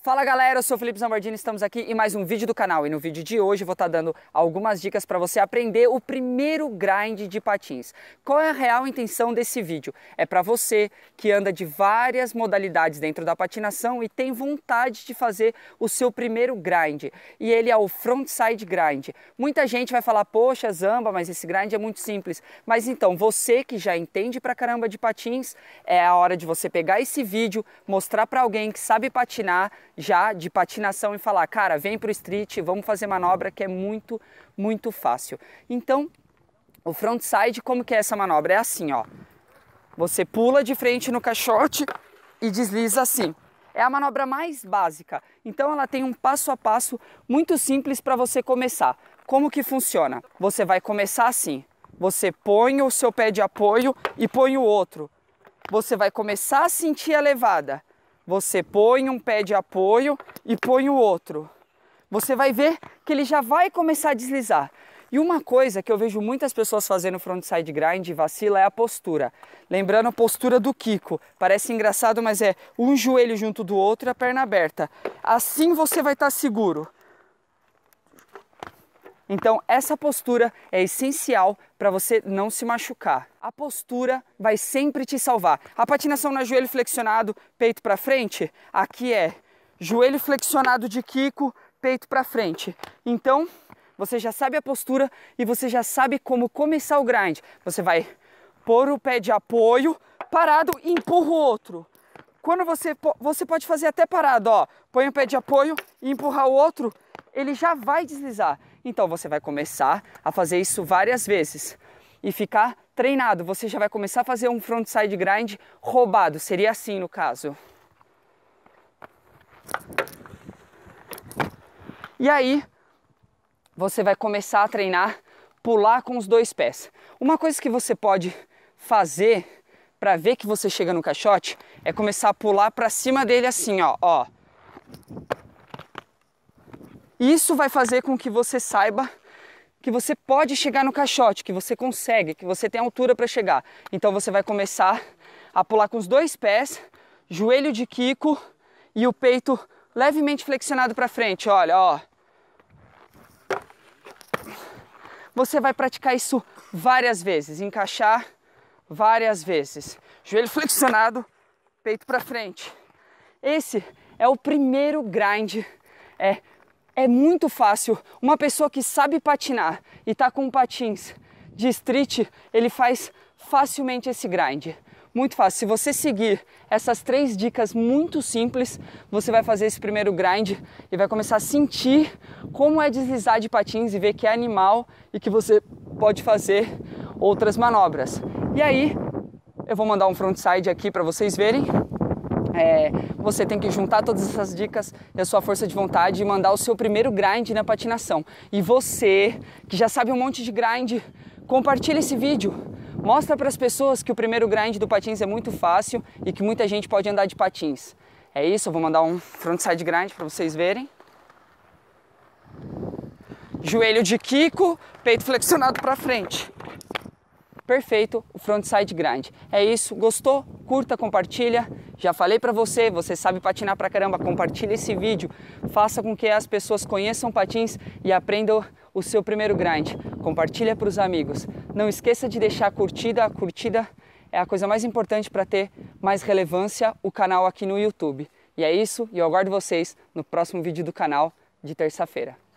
Fala galera, eu sou Felipe Zambardini, estamos aqui em mais um vídeo do canal e no vídeo de hoje vou estar tá dando algumas dicas para você aprender o primeiro grind de patins. Qual é a real intenção desse vídeo? É para você que anda de várias modalidades dentro da patinação e tem vontade de fazer o seu primeiro grind e ele é o frontside grind. Muita gente vai falar, poxa Zamba, mas esse grind é muito simples. Mas então, você que já entende pra caramba de patins, é a hora de você pegar esse vídeo, mostrar para alguém que sabe patinar já de patinação e falar, cara, vem para o street, vamos fazer manobra que é muito, muito fácil. Então, o frontside, como que é essa manobra? É assim, ó. Você pula de frente no caixote e desliza assim. É a manobra mais básica. Então ela tem um passo a passo muito simples para você começar. Como que funciona? Você vai começar assim. Você põe o seu pé de apoio e põe o outro. Você vai começar a sentir a levada. Você põe um pé de apoio e põe o outro. Você vai ver que ele já vai começar a deslizar. E uma coisa que eu vejo muitas pessoas fazendo frontside grind e vacila é a postura. Lembrando a postura do Kiko. Parece engraçado, mas é um joelho junto do outro e a perna aberta. Assim você vai estar seguro. Então, essa postura é essencial para você não se machucar. A postura vai sempre te salvar. A patinação na é joelho flexionado, peito para frente, aqui é joelho flexionado de Kiko, peito para frente. Então, você já sabe a postura e você já sabe como começar o grind. Você vai pôr o pé de apoio, parado e empurra o outro. Quando você, você pode fazer até parado, ó, põe o pé de apoio e empurrar o outro, ele já vai deslizar. Então você vai começar a fazer isso várias vezes e ficar treinado. Você já vai começar a fazer um frontside grind roubado, seria assim no caso. E aí você vai começar a treinar pular com os dois pés. Uma coisa que você pode fazer para ver que você chega no caixote é começar a pular para cima dele assim, ó, ó. Isso vai fazer com que você saiba que você pode chegar no caixote, que você consegue, que você tem altura para chegar. Então você vai começar a pular com os dois pés, joelho de Kiko e o peito levemente flexionado para frente. Olha, ó. Você vai praticar isso várias vezes, encaixar várias vezes. Joelho flexionado, peito para frente. Esse é o primeiro grind, é é muito fácil. Uma pessoa que sabe patinar e tá com patins de street, ele faz facilmente esse grind. Muito fácil. Se você seguir essas três dicas muito simples, você vai fazer esse primeiro grind e vai começar a sentir como é deslizar de patins e ver que é animal e que você pode fazer outras manobras. E aí, eu vou mandar um frontside aqui para vocês verem é, você tem que juntar todas essas dicas e a sua força de vontade e mandar o seu primeiro grind na patinação. E você, que já sabe um monte de grind, compartilha esse vídeo. Mostra para as pessoas que o primeiro grind do patins é muito fácil e que muita gente pode andar de patins. É isso, eu vou mandar um frontside grind para vocês verem. Joelho de Kiko, peito flexionado para frente perfeito o frontside grind. É isso, gostou? Curta, compartilha. Já falei para você, você sabe patinar pra caramba, compartilha esse vídeo. Faça com que as pessoas conheçam patins e aprendam o seu primeiro grind. Compartilha para os amigos. Não esqueça de deixar a curtida, a curtida é a coisa mais importante para ter mais relevância o canal aqui no YouTube. E é isso, e eu aguardo vocês no próximo vídeo do canal de terça-feira.